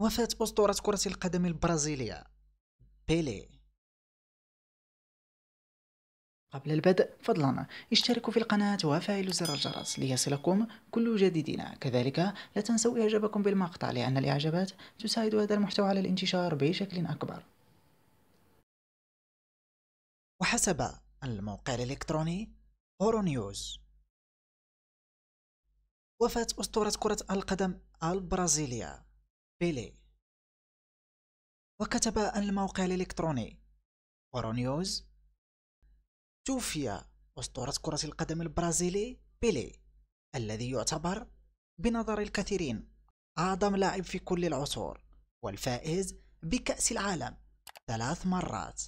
وفاة أسطورة كرة القدم البرازيلية بيلي قبل البدء فضلا اشتركوا في القناة وفعلوا زر الجرس ليصلكم كل جديدنا كذلك لا تنسوا إعجابكم بالمقطع لأن الإعجابات تساعد هذا المحتوى على الانتشار بشكل أكبر وحسب الموقع الإلكتروني أورونيوز وفاة أسطورة كرة القدم البرازيلية بيلي وكتب أن الموقع الإلكتروني أورونيوز توفي أسطورة كرة القدم البرازيلي بيلي الذي يعتبر بنظر الكثيرين أعظم لاعب في كل العصور والفائز بكأس العالم ثلاث مرات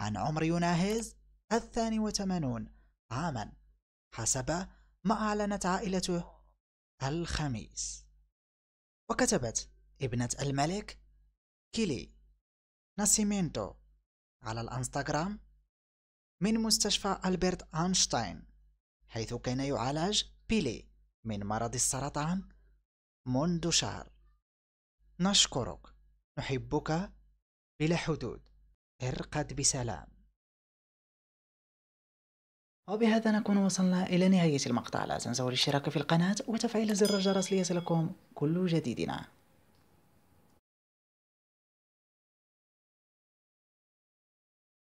عن عمر يناهز الثاني وثمانون عاما حسب ما أعلنت عائلته الخميس وكتبت ابنة الملك كيلي ناسيمينتو على الانستغرام من مستشفى ألبرت أينشتاين حيث كان يعالج بيلي من مرض السرطان منذ شهر نشكرك نحبك بلا حدود ارقد بسلام وبهذا نكون وصلنا إلى نهاية المقطع لا تنسوا الاشتراك في القناة وتفعيل زر الجرس ليصلكم كل جديدنا